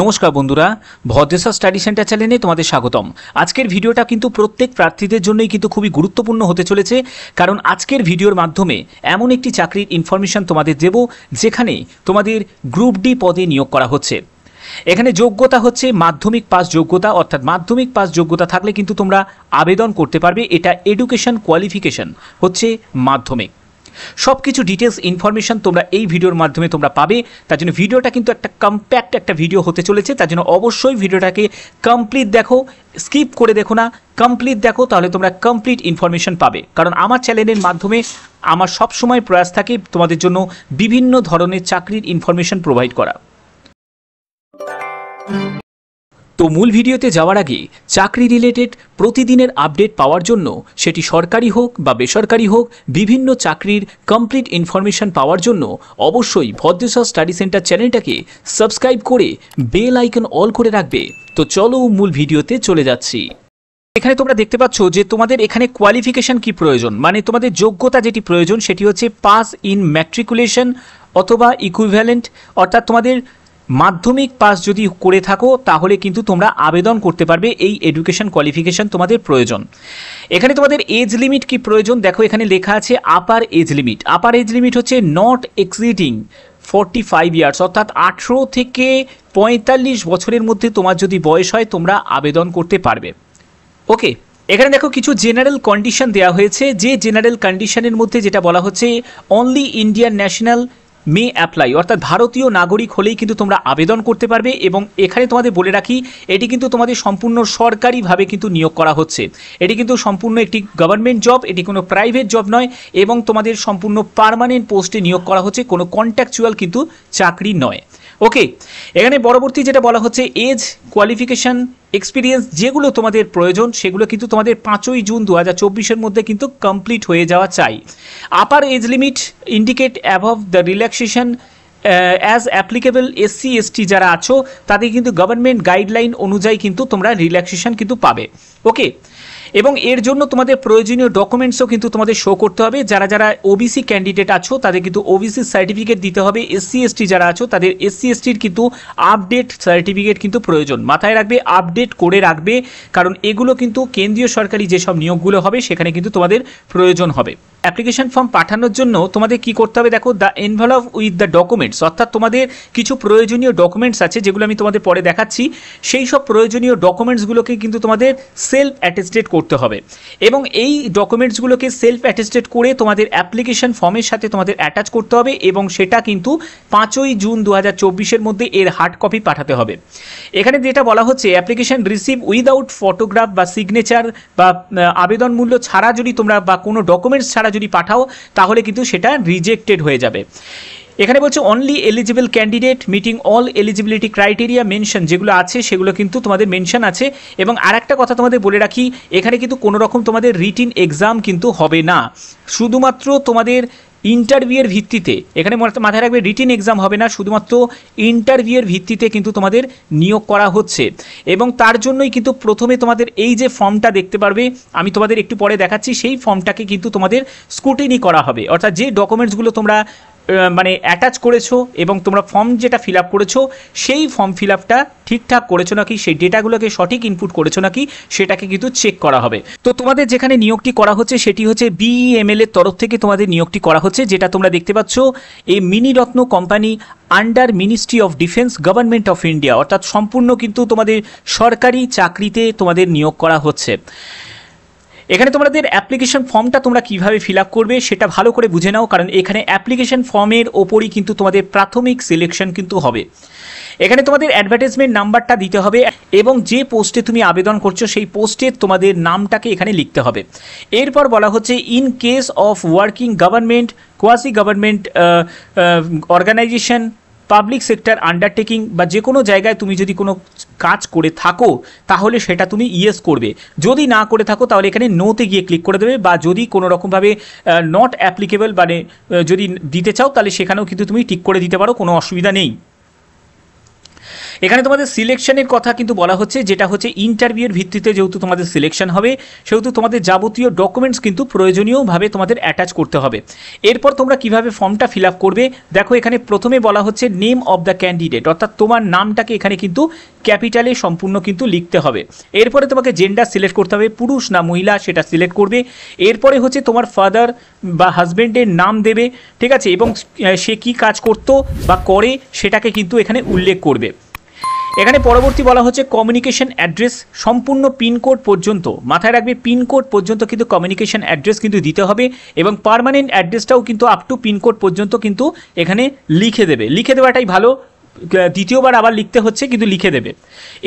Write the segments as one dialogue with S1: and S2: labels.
S1: নমস্কার বন্ধুরা Bhadreswar study centre চ্যানেলে তোমাদের স্বাগতম আজকের ভিডিওটা কিন্তু প্রত্যেক প্রার্থীদের জন্যই কিন্তু খুবই গুরুত্বপূর্ণ হতে চলেছে কারণ আজকের ভিডিওর মাধ্যমে এমন একটি চাকরির ইনফরমেশান তোমাদের দেব যেখানে তোমাদের গ্রুপ ডি পদে নিয়োগ করা হচ্ছে এখানে যোগ্যতা হচ্ছে মাধ্যমিক পাস যোগ্যতা অর্থাৎ মাধ্যমিক পাস যোগ্যতা থাকলে কিন্তু তোমরা আবেদন করতে পারবে এটা এডুকেশন কোয়ালিফিকেশন হচ্ছে মাধ্যমিক সব কিছু ডিটেলস ইনফরমেশান তোমরা এই ভিডিওর মাধ্যমে তোমরা পাবে তার জন্য ভিডিওটা কিন্তু একটা কম্প্যাক্ট একটা ভিডিও হতে চলেছে তার জন্য অবশ্যই ভিডিওটাকে কমপ্লিট দেখো স্কিপ করে দেখো না কমপ্লিট দেখো তাহলে তোমরা কমপ্লিট ইনফরমেশন পাবে কারণ আমার চ্যানেলের মাধ্যমে আমার সব সময় প্রয়াস থাকে তোমাদের জন্য বিভিন্ন ধরনের চাকরির ইনফরমেশন প্রোভাইড করা তো মূল ভিডিওতে যাওয়ার আগে চাকরি রিলেটেড প্রতিদিনের আপডেট পাওয়ার জন্য সেটি সরকারি হোক বা বেসরকারি হোক বিভিন্ন চাকরির কমপ্লিট ইনফরমেশান পাওয়ার জন্য অবশ্যই ভদ্রেশ্বর স্টাডি সেন্টার চ্যানেলটাকে সাবস্ক্রাইব করে বেল আইকন অল করে রাখবে তো চলো মূল ভিডিওতে চলে যাচ্ছি এখানে তোমরা দেখতে পাচ্ছ যে তোমাদের এখানে কোয়ালিফিকেশন কি প্রয়োজন মানে তোমাদের যোগ্যতা যেটি প্রয়োজন সেটি হচ্ছে পাস ইন ম্যাট্রিকুলেশন অথবা ইকুইভ্যালেন্ট অর্থাৎ তোমাদের মাধ্যমিক পাস যদি করে থাকো তাহলে কিন্তু তোমরা আবেদন করতে পারবে এই এডুকেশন কোয়ালিফিকেশন তোমাদের প্রয়োজন এখানে তোমাদের এজ লিমিট কি প্রয়োজন দেখো এখানে লেখা আছে upper age limit upper age limit হচ্ছে not exceeding forty five years অর্থাৎ আঠেরো থেকে পঁয়তাল্লিশ বছরের মধ্যে তোমার যদি বয়স হয় তোমরা আবেদন করতে পারবে ওকে এখানে দেখো কিছু জেনারেল কন্ডিশন দেওয়া হয়েছে যে জেনারেল কন্ডিশনের মধ্যে যেটা বলা হচ্ছে only Indian national may apply অর্থাৎ ভারতীয় নাগরিক হলেই কিন্তু তোমরা আবেদন করতে পারবে এবং এখানে তোমাদের বলে রাখি এটি কিন্তু তোমাদের সম্পূর্ণ সরকারিভাবে কিন্তু নিয়োগ করা হচ্ছে এটি কিন্তু সম্পূর্ণ একটি গভর্নমেন্ট জব এটি কোনো প্রাইভেট জব নয় এবং তোমাদের সম্পূর্ণ পারমানেন্ট পোস্টে নিয়োগ করা হচ্ছে কোনো কন্ট্যাকচুয়াল কিন্তু চাকরি নয় ওকে এখানে পরবর্তী যেটা বলা হচ্ছে এজ কোয়ালিফিকেশান এক্সপিরিয়েন্স যেগুলো তোমাদের প্রয়োজন সেগুলো কিন্তু তোমাদের পাঁচই জুন দু হাজার চব্বিশের মধ্যে কিন্তু কমপ্লিট হয়ে যাওয়া চাই upper age limit indicate above the relaxation as applicable SC ST যারা আছো তাদের কিন্তু গভর্নমেন্ট গাইডলাইন অনুযায়ী কিন্তু তোমরা রিল্যাক্সেশন কিন্তু পাবে ওকে এবং এর জন্য তোমাদের প্রয়োজনীয় ডকুমেন্টসও কিন্তু তোমাদের শো করতে হবে যারা যারা ওবিসি ক্যান্ডিডেট আছো তাদের কিন্তু ওবিসি সার্টিফিকেট দিতে হবে এসসি এসটি যারা আছো তাদের এসসি এসটির কিন্তু আপডেট সার্টিফিকেট কিন্তু প্রয়োজন মাথায় রাখবে আপডেট করে রাখবে কারণ এগুলো কিন্তু কেন্দ্রীয় সরকারি যেসব নিয়োগগুলো হবে সেখানে কিন্তু তোমাদের প্রয়োজন হবে অ্যাপ্লিকেশন ফর্ম পাঠানোর জন্য তোমাদের কি করতে হবে দেখো the involve with the documents অর্থাৎ তোমাদের কিছু প্রয়োজনীয় ডকুমেন্টস আছে যেগুলো আমি তোমাদের পরে দেখাচ্ছি সেই সব প্রয়োজনীয় ডকুমেন্টসগুলোকে কিন্তু তোমাদের সেলফ অ্যাটেস্টেড করতে করতে হবে এবং এই ডকুমেন্টসগুলোকে সেলফ অ্যাটেস্টেড করে তোমাদের অ্যাপ্লিকেশন ফর্মের সাথে তোমাদের অ্যাটাচ করতে হবে এবং সেটা কিন্তু পাঁচই জুন দু হাজার মধ্যে এর হার্ড কপি পাঠাতে হবে এখানে যেটা বলা হচ্ছে অ্যাপ্লিকেশন রিসিভ উইদাউট ফটোগ্রাফ বা সিগনেচার বা আবেদন মূল্য ছাড়া যদি তোমরা বা কোনো ডকুমেন্টস ছাড়া যদি পাঠাও তাহলে কিন্তু সেটা রিজেক্টেড হয়ে যাবে এখানে বলছে only eligible candidate meeting all eligibility criteria mention যেগুলো আছে সেগুলো কিন্তু তোমাদের মেনশন আছে এবং আর একটা কথা তোমাদের বলে রাখি এখানে কিন্তু কোনো রকম তোমাদের রিটিন এক্সাম কিন্তু হবে না শুধুমাত্র তোমাদের ইন্টারভিউয়ের ভিত্তিতে এখানে মাথায় রাখবে রিটিন এক্সাম হবে না শুধুমাত্র ইন্টারভিউয়ের ভিত্তিতে কিন্তু তোমাদের নিয়োগ করা হচ্ছে এবং তার জন্যই কিন্তু প্রথমে তোমাদের এই যে ফর্মটা দেখতে পারবে আমি তোমাদের একটু পরে দেখাচ্ছি সেই ফর্মটাকে কিন্তু তোমাদের স্কুটিনি করা হবে অর্থাৎ যে ডকুমেন্টসগুলো তোমরা মানে অ্যাটাচ করেছো এবং তোমরা ফর্ম যেটা ফিল আপ করেছো সেই ফর্ম ফিল আপটা ঠিকঠাক করেছো নাকি সেই ডেটাগুলোকে সঠিক ইনপুট করেছো নাকি সেটাকে কিন্তু চেক করা হবে তো তোমাদের যেখানে নিয়োগটি করা হচ্ছে সেটি হচ্ছে বিএমএল e এর তরফ থেকে তোমাদের নিয়োগটি করা হচ্ছে যেটা তোমরা দেখতে পাচ্ছ এই রত্ন company under ministry of defence government of India অর্থাৎ সম্পূর্ণ কিন্তু তোমাদের সরকারি চাকরিতে তোমাদের নিয়োগ করা হচ্ছে এখানে তোমাদের অ্যাপ্লিকেশন ফর্মটা তোমরা কিভাবে ফিল করবে সেটা ভালো করে বুঝে নাও কারণ এখানে অ্যাপ্লিকেশন ফর্মের ওপরই কিন্তু তোমাদের প্রাথমিক সিলেকশন কিন্তু হবে এখানে তোমাদের অ্যাডভার্টাইজমেন্ট নাম্বারটা দিতে হবে এবং যে পোস্টে তুমি আবেদন করছো সেই পোস্টের তোমাদের নামটাকে এখানে লিখতে হবে এরপর বলা হচ্ছে in case of working government quasi government organisation public sector undertaking বা যে কোনো জায়গায় তুমি যদি কোনো কাজ করে থাকো তাহলে সেটা তুমি ইয়েস করবে যদি না করে থাকো তাহলে এখানে নোতে গিয়ে ক্লিক করে দেবে বা যদি কোনো রকমভাবে নট অ্যাপ্লিকেবল মানে যদি দিতে চাও তাহলে সেখানেও কিন্তু তুমি টিক করে দিতে পারো কোনো অসুবিধা নেই এখানে তোমাদের সিলেকশনের কথা কিন্তু বলা হচ্ছে যেটা হচ্ছে ইন্টারভিউয়ের ভিত্তিতে যেহেতু তোমাদের সিলেকশন হবে সেহেতু তোমাদের যাবতীয় ডকুমেন্টস কিন্তু প্রয়োজনীয়ভাবে তোমাদের অ্যাটাচ করতে হবে এরপর তোমরা কিভাবে ফর্মটা ফিল করবে দেখো এখানে প্রথমে বলা হচ্ছে নেম অব দ্য ক্যান্ডিডেট অর্থাৎ তোমার নামটাকে এখানে কিন্তু ক্যাপিটালে সম্পূর্ণ কিন্তু লিখতে হবে এরপরে তোমাকে জেন্ডার সিলেক্ট করতে হবে পুরুষ না মহিলা সেটা সিলেক্ট করবে এরপরে হচ্ছে তোমার ফাদার বা হাজব্যান্ডের নাম দেবে ঠিক আছে এবং সে কি কাজ করতো বা করে সেটাকে কিন্তু এখানে উল্লেখ করবে এখানে পরবর্তী বলা হচ্ছে কমিউনিকেশন অ্যাড্রেস সম্পূর্ণ পিনকোড পর্যন্ত মাথায় রাখবে পিনকোড পর্যন্ত কিন্তু কমিউনিকেশন অ্যাড্রেস কিন্তু দিতে হবে এবং পারমানেন্ট অ্যাড্রেসটাও কিন্তু আপ টু পিনকোড পর্যন্ত কিন্তু এখানে লিখে দেবে লিখে দেওয়াটাই ভালো দ্বিতীয়বার আবার লিখতে হচ্ছে কিন্তু লিখে দেবে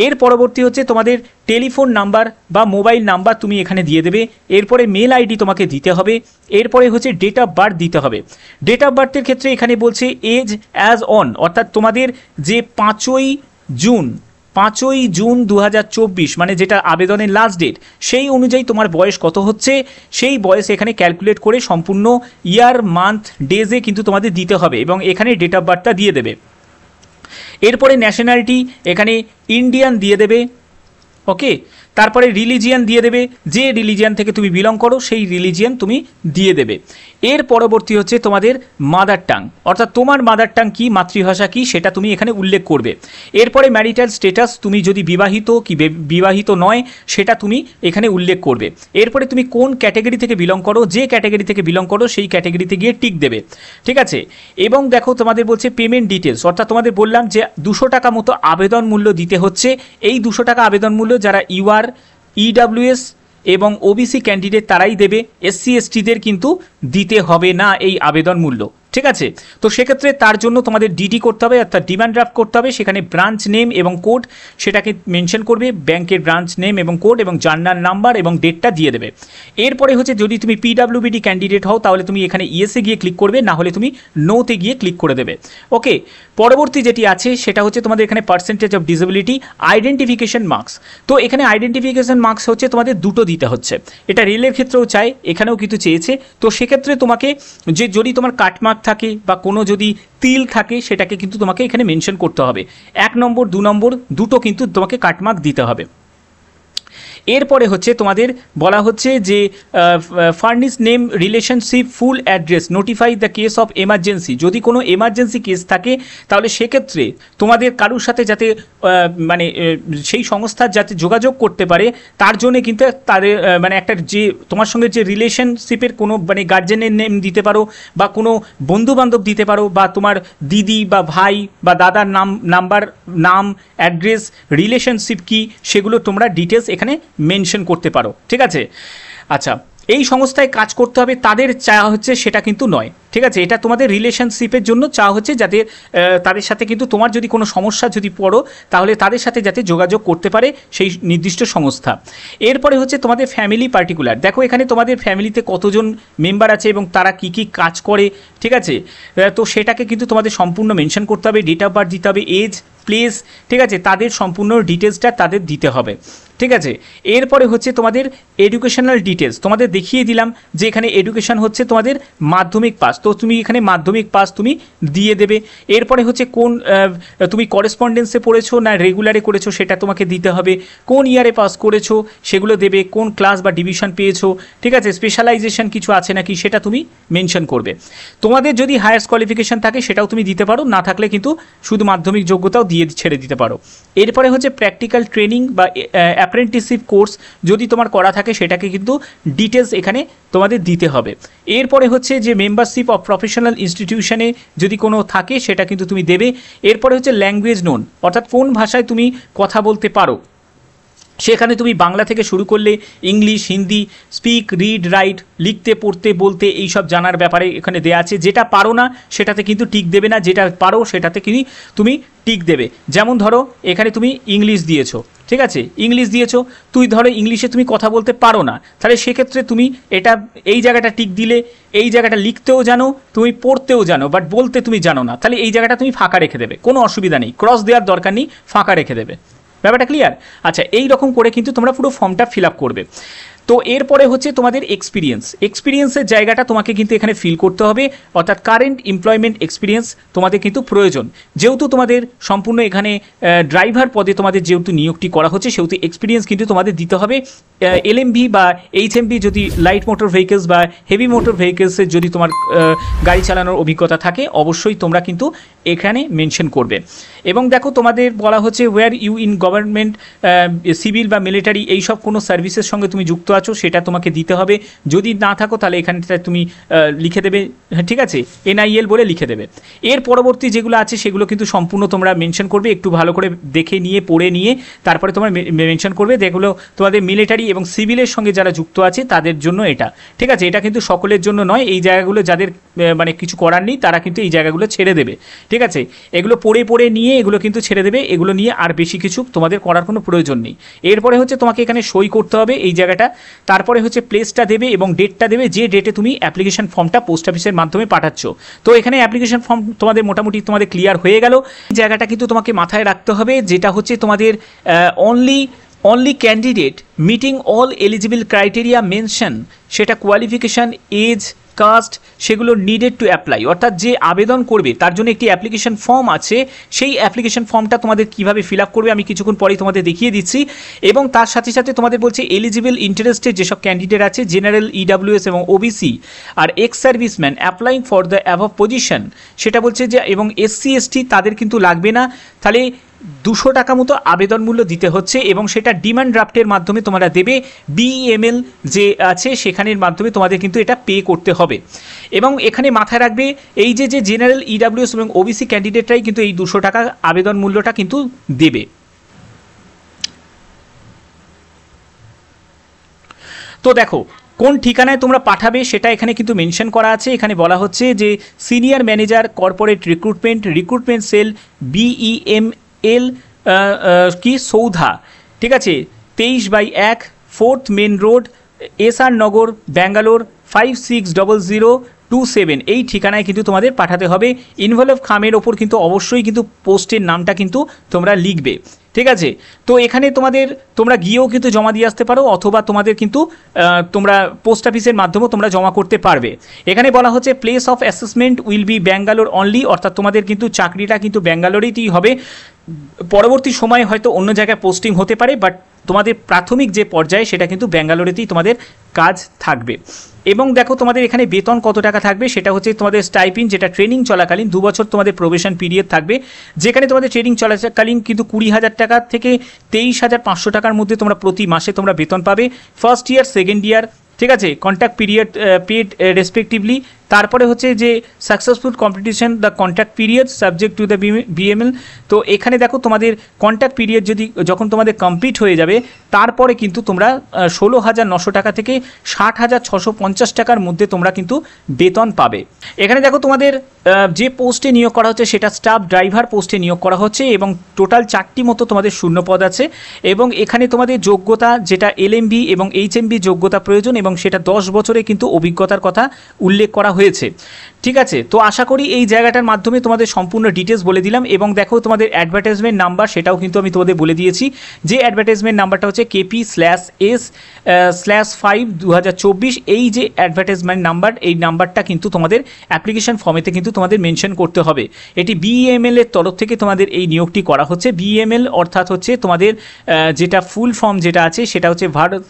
S1: এর পরবর্তী হচ্ছে তোমাদের টেলিফোন নাম্বার বা মোবাইল নাম্বার তুমি এখানে দিয়ে দেবে এরপরে মেল আইডি তোমাকে দিতে হবে এরপরে হচ্ছে ডেট অফ বার্থ দিতে হবে ডেট অফ বার্থের ক্ষেত্রে এখানে বলছে এজ অ্যাজ অন অর্থাৎ তোমাদের যে পাঁচই জুন পাঁচই জুন দু মানে যেটা আবেদনের লাস্ট ডেট সেই অনুযায়ী তোমার বয়স কত হচ্ছে সেই বয়স এখানে ক্যালকুলেট করে সম্পূর্ণ ইয়ার মান্থ ডেজে কিন্তু তোমাদের দিতে হবে এবং এখানে ডেট অফ বার্থটা দিয়ে দেবে এরপরে ন্যাশনালিটি এখানে ইন্ডিয়ান দিয়ে দেবে ওকে তারপরে রিলিজিয়ান দিয়ে দেবে যে রিলিজিয়ান থেকে তুমি বিলং করো সেই রিলিজিয়ান তুমি দিয়ে দেবে এর পরবর্তী হচ্ছে তোমাদের মাদার টাং অর্থাৎ তোমার মাদার টাং কী মাতৃভাষা কী সেটা তুমি এখানে উল্লেখ করবে এরপরে ম্যারিটাল স্টেটাস তুমি যদি বিবাহিত কি বিবাহিত নয় সেটা তুমি এখানে উল্লেখ করবে এরপরে তুমি কোন ক্যাটাগরি থেকে বিলং করো যে ক্যাটাগরি থেকে বিলং করো সেই ক্যাটাগরিতে গিয়ে টিক দেবে ঠিক আছে এবং দেখো তোমাদের বলছে পেমেন্ট ডিটেলস অর্থাৎ তোমাদের বললাম যে দুশো টাকা মতো আবেদন মূল্য দিতে হচ্ছে এই দুশো টাকা আবেদন মূল্য যারা ইউআর ইডাব্লিউএস এবং ওবিসি ক্যান্ডিডেট তারাই দেবে এসসি এসটিদের কিন্তু দিতে হবে না এই আবেদন মূল্য ঠিক আছে তো সেক্ষেত্রে তার জন্য তোমাদের ডিডি করতে হবে অর্থাৎ ডিমান্ড ড্রাফট করতে হবে সেখানে ব্রাঞ্চ নেম এবং কোড সেটাকে মেনশন করবে ব্যাংকের ব্রাঞ্চ নেম এবং কোড এবং জার্নাল নাম্বার এবং ডেটটা দিয়ে দেবে এরপরে হচ্ছে যদি তুমি পিডাব্লিউবিডি ক্যান্ডিডেট হও তাহলে তুমি এখানে ইয়েসে গিয়ে ক্লিক করবে না হলে তুমি নোতে গিয়ে ক্লিক করে দেবে ওকে পরবর্তী যেটি আছে সেটা হচ্ছে তোমাদের এখানে percentage of disability identification marks তো এখানে আইডেন্টিফিকেশন মার্কস হচ্ছে তোমাদের দুটো দিতে হচ্ছে এটা রেলের ক্ষেত্রেও চাই এখানেও কিন্তু চেয়েছে তো সেক্ষেত্রে তোমাকে যে যদি তোমার কাটমার্ক থাকে বা কোনো যদি তিল থাকে সেটাকে কিন্তু তোমাকে এখানে মেনশন করতে হবে এক নম্বর দু নম্বর দুটো কিন্তু তোমাকে কাটমার্ক দিতে হবে এরপরে হচ্ছে তোমাদের বলা হচ্ছে যে furnish name relationship full address notify the case of emergency যদি কোনো এমার্জেন্সি কেস থাকে তাহলে সেক্ষেত্রে তোমাদের কারুর সাথে যাতে মানে সেই সংস্থার যাতে যোগাযোগ করতে পারে তার জন্য কিন্তু তাদের মানে একটা যে তোমার সঙ্গে যে রিলেশনশিপের কোনো মানে গার্জেনের নেম দিতে পারো বা কোনো বন্ধুবান্ধব দিতে পারো বা তোমার দিদি বা ভাই বা দাদার নাম নাম্বার নাম অ্যাড্রেস রিলেশনশিপ কি সেগুলো তোমরা ডিটেলস এখানে মেনশন করতে পারো ঠিক আছে আচ্ছা এই সংস্থায় কাজ করতে হবে তাদের চাওয়া হচ্ছে সেটা কিন্তু নয় ঠিক আছে এটা তোমাদের রিলেশনশিপের জন্য চা হচ্ছে যাতে তাদের সাথে কিন্তু তোমার যদি কোনো সমস্যা যদি পড়ো তাহলে তাদের সাথে যাতে যোগাযোগ করতে পারে সেই নির্দিষ্ট সংস্থা এরপরে হচ্ছে তোমাদের ফ্যামিলি পার্টিকুলার দেখো এখানে তোমাদের ফ্যামিলিতে কতজন মেম্বার আছে এবং তারা কি কি কাজ করে ঠিক আছে তো সেটাকে কিন্তু তোমাদের সম্পূর্ণ মেনশন করতে হবে ডেট অফ বার্থ দিতে হবে এজ প্লেস ঠিক আছে তাদের সম্পূর্ণ ডিটেলসটা তাদের দিতে হবে ঠিক আছে এরপরে হচ্ছে তোমাদের এডুকেশনাল ডিটেলস তোমাদের দেখিয়ে দিলাম যে এখানে এডুকেশন হচ্ছে তোমাদের মাধ্যমিক পাস তো তুমি এখানে মাধ্যমিক পাস তুমি দিয়ে দেবে এরপরে হচ্ছে কোন তুমি করেসপন্ডেন্সে পড়েছো না রেগুলারে করেছো সেটা তোমাকে দিতে হবে কোন ইয়ারে পাস করেছো সেগুলো দেবে কোন ক্লাস বা ডিভিশন পেয়েছো ঠিক আছে স্পেশালাইজেশন কিছু আছে নাকি সেটা তুমি মেনশন করবে তোমাদের যদি হায়ার কোয়ালিফিকেশন থাকে সেটাও তুমি দিতে পারো না থাকলে কিন্তু শুধু মাধ্যমিক যোগ্যতাও দিয়ে ছেড়ে দিতে পারো এরপরে হচ্ছে প্র্যাকটিক্যাল ট্রেনিং বা অ্যাপ্রেন্টিসশিপ কোর্স যদি তোমার করা থাকে সেটাকে কিন্তু ডিটেলস এখানে তোমাদের দিতে হবে এরপরে হচ্ছে যে মেম্বারশিপ বা প্রফেশনাল ইনস্টিটিউশনে যদি কোনো থাকে সেটা কিন্তু তুমি দেবে এরপরে হচ্ছে ল্যাঙ্গুয়েজ নোন অর্থাৎ কোন ভাষায় তুমি কথা বলতে পারো সেখানে তুমি বাংলা থেকে শুরু করলে English Hindi speak read write লিখতে পড়তে বলতে এইসব জানার ব্যাপারে এখানে দেয়া আছে যেটা পারো না সেটাতে কিন্তু টিক দেবে না যেটা পারো সেটাতে কিন্তু তুমি টিক দেবে যেমন ধরো এখানে তুমি ইংলিশ দিয়েছো ঠিক আছে ইংলিশ দিয়েছো তুই ধরো ইংলিশে তুমি কথা বলতে পারো না তাহলে সেক্ষেত্রে তুমি এটা এই জায়গাটা টিক দিলে এই জায়গাটা লিখতেও জানো তুমি পড়তেও জানো বাট বলতে তুমি জানো না তাহলে এই জায়গাটা তুমি ফাঁকা রেখে দেবে কোনো অসুবিধা নেই ক্রস দেওয়ার দরকার নেই ফাঁকা রেখে দেবে ব্যাপারটা ক্লিয়ার আচ্ছা এই রকম করে কিন্তু তোমরা পুরো ফর্মটা ফিল আপ করবে তো এরপরে হচ্ছে তোমাদের এক্সপিরিয়েন্স এক্সপিরিয়েন্সের জায়গাটা তোমাকে কিন্তু এখানে ফিল করতে হবে অর্থাৎ কারেন্ট এমপ্লয়মেন্ট এক্সপিরিয়েন্স তোমাদের কিন্তু প্রয়োজন যেহেতু তোমাদের সম্পূর্ণ এখানে ড্রাইভার পদে তোমাদের যেহেতু নিয়োগটি করা হচ্ছে সেহেতু এক্সপিরিয়েন্স কিন্তু তোমাদের দিতে হবে এলএমভি বা এইচএমভি যদি লাইট মোটর ভেহিকেলস বা হেভি মোটর ভেহিকেলসের যদি তোমার গাড়ি চালানোর অভিজ্ঞতা থাকে অবশ্যই তোমরা কিন্তু এখানে মেনশন করবে এবং দেখো তোমাদের বলা হচ্ছে were you in government civil বা মিলিটারি এই সব কোনো সার্ভিসের সঙ্গে তুমি যুক্ত আছো সেটা তোমাকে দিতে হবে যদি না থাকো তাহলে এখানে তুমি লিখে দেবে হ্যাঁ, ঠিক আছে এনআইএল বলে লিখে দেবে এর পরবর্তী যেগুলো আছে সেগুলো কিন্তু সম্পূর্ণ তোমরা মেনশন করবে একটু ভালো করে দেখে নিয়ে পড়ে নিয়ে তারপরে তোমরা মেনশন করবে যেগুলো তোমাদের মিলিটারি এবং সিভিলের সঙ্গে যারা যুক্ত আছে তাদের জন্য এটা ঠিক আছে এটা কিন্তু সকলের জন্য নয় এই জায়গাগুলো যাদের মানে কিছু করার নেই তারা কিন্তু এই জায়গাগুলো ছেড়ে দেবে ঠিক ঠিক আছে এগুলো পড়ে পড়ে নিয়ে এগুলো কিন্তু ছেড়ে দেবে এগুলো নিয়ে আর বেশি কিছু তোমাদের করার কোনো প্রয়োজন নেই এরপরে হচ্ছে তোমাকে এখানে সই করতে হবে এই জায়গাটা তারপরে হচ্ছে প্লেসটা দেবে এবং ডেটটা দেবে যে ডেটে তুমি অ্যাপ্লিকেশন ফর্মটা পোস্ট অফিসের মাধ্যমে পাঠাচ্ছ তো এখানে অ্যাপ্লিকেশন ফর্ম তোমাদের মোটামুটি তোমাদের ক্লিয়ার হয়ে গেল জায়গাটা কিন্তু তোমাকে মাথায় রাখতে হবে যেটা হচ্ছে তোমাদের only only candidate meeting all eligible criteria mention সেটা কোয়ালিফিকেশান এজ কাস্ট সেগুলো নিডেড টু অ্যাপ্লাই অর্থাৎ যে আবেদন করবে তার জন্য একটি অ্যাপ্লিকেশন ফর্ম আছে সেই অ্যাপ্লিকেশন ফর্মটা তোমাদের কিভাবে ফিল আপ করবে আমি কিছুক্ষণ পরেই তোমাদের দেখিয়ে দিচ্ছি এবং তার সাথে সাথে তোমাদের বলছে এলিজিবল ইন্টারেস্টের যেসব ক্যান্ডিডেট আছে জেনারেল ইডাব্লিউএস e এবং ওবিসি আর ex serviceman applying for the অ্যাভ পজিশন সেটা বলছে যে এবং এসসি এসটি তাদের কিন্তু লাগবে না তাহলে দুশো টাকা মতো আবেদন মূল্য দিতে হচ্ছে এবং সেটা ডিমান্ড ড্রাফটের মাধ্যমে তোমরা দেবে বিএমএল e যে আছে সেখানের মাধ্যমে তোমাদের কিন্তু এটা পে করতে হবে এবং এখানে মাথায় রাখবে এই যে যে জেনারেল ইডাব্লিউএস e এবং ওবিসি ক্যান্ডিডেটরাই কিন্তু এই দুশো টাকা আবেদন মূল্যটা কিন্তু দেবে তো দেখো কোন ঠিকানায় তোমরা পাঠাবে সেটা এখানে কিন্তু মেনশন করা আছে এখানে বলা হচ্ছে যে senior manager corporate recruitment recruitment cell BEM L কি সৌধা ঠিক আছে তেইশ বাই এক fourth main road S R Nagar Bangalore five six double zero two seven এই ঠিকানায় কিন্তু তোমাদের পাঠাতে হবে ইনভলভ খামের ওপর কিন্তু অবশ্যই কিন্তু পোস্টের নামটা কিন্তু তোমরা লিখবে ঠিক আছে তো এখানে তোমাদের তোমরা গিয়েও কিন্তু জমা দিয়ে আসতে পারো অথবা তোমাদের কিন্তু তোমরা পোস্ট অফিসের মাধ্যমেও তোমরা জমা করতে পারবে এখানে বলা হচ্ছে place of assessment will be Bangalore only অর্থাৎ তোমাদের কিন্তু চাকরিটা কিন্তু ব্যাঙ্গালোরেইতেই হবে পরবর্তী সময়ে হয়তো অন্য জায়গায় পোস্টিং হতে পারে বাট তোমাদের প্রাথমিক যে পর্যায়ে সেটা কিন্তু ব্যাঙ্গালোরেতেই তোমাদের কাজ থাকবে এবং দেখো তোমাদের এখানে বেতন কত টাকা থাকবে সেটা হচ্ছে তোমাদের স্টাইপিন যেটা ট্রেনিং চলাকালীন দু বছর তোমাদের প্রবেশন পিরিয়ড থাকবে যেখানে তোমাদের ট্রেনিং চলাকালীন কিন্তু কুড়ি হাজার টাকা থেকে তেইশ হাজার পাঁচশো টাকার মধ্যে তোমরা প্রতি মাসে তোমরা বেতন পাবে ফার্স্ট ইয়ার সেকেন্ড ইয়ার ঠিক আছে কন্ট্যাক্ট পিরিয়ড পেড রেসপেক্টিভলি তারপরে হচ্ছে যে successful competition the contact period subject to the BML তো এখানে দেখো তোমাদের কন্ট্যাক্ট পিরিয়ড যদি যখন তোমাদের কমপ্লিট হয়ে যাবে তারপরে কিন্তু তোমরা ষোলো হাজার নশো টাকা থেকে ষাট হাজার ছশো পঞ্চাশ টাকার মধ্যে তোমরা কিন্তু বেতন পাবে এখানে দেখো তোমাদের যে পোস্টে নিয়োগ করা হচ্ছে সেটা স্টাফ ড্রাইভার পোস্টে নিয়োগ করা হচ্ছে এবং টোটাল চারটি মতো তোমাদের শূন্যপদ আছে এবং এখানে তোমাদের যোগ্যতা যেটা এলএমবি এবং এইচ এইচএমবি যোগ্যতা প্রয়োজন এবং সেটা দশ বছরে কিন্তু অভিজ্ঞতার কথা উল্লেখ করা হয়েছে ঠিক আছে তো আশা করি এই জায়গাটার মাধ্যমে তোমাদের সম্পূর্ণ ডিটেলস বলে দিলাম এবং দেখো তোমাদের অ্যাডভার্টাইজমেন্ট নাম্বার সেটাও কিন্তু আমি তোমাদের বলে দিয়েছি যে অ্যাডভার্টাইজমেন্ট নাম্বারটা হচ্ছে KP slash S slash five দু এই যে অ্যাডভার্টাইজমেন্ট নাম্বার এই নাম্বারটা কিন্তু তোমাদের অ্যাপ্লিকেশন ফর্মেতে কিন্তু তোমাদের মেনশন করতে হবে এটি বিএমএল e এর তরফ থেকে তোমাদের এই নিয়োগটি করা হচ্ছে বিএমএল e অর্থাৎ হচ্ছে তোমাদের যেটা ফুল ফর্ম যেটা আছে সেটা হচ্ছে ভারত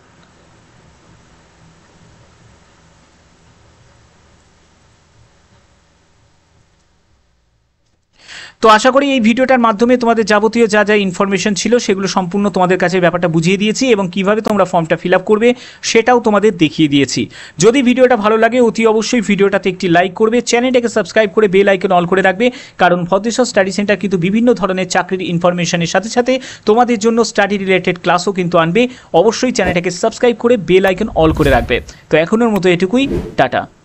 S1: তো আশা করি এই ভিডিওটার মাধ্যমে তোমাদের যাবতীয় যা যা ইনফরমেশন ছিল সেগুলো সম্পূর্ণ তোমাদের কাছে ব্যাপারটা বুঝিয়ে দিয়েছি এবং কিভাবে তোমরা ফর্মটা ফিল করবে সেটাও তোমাদের দেখিয়ে দিয়েছি যদি ভিডিওটা ভালো লাগে অতি অবশ্যই ভিডিওটাতে একটি লাইক করবে চ্যানেলটাকে সাবস্ক্রাইব করে বেল আইকন অল করে রাখবে কারণ ভদ্রেশ্বর স্টাডি সেন্টার কিন্তু বিভিন্ন ধরনের চাকরির ইনফরমেশনের সাথে সাথে তোমাদের জন্য স্টাডি রিলেটেড ক্লাসও কিন্তু আনবে অবশ্যই চ্যানেলটাকে সাবস্ক্রাইব করে বেল আইকন অল করে রাখবে তো এখনের মতো এটুকুই টাটা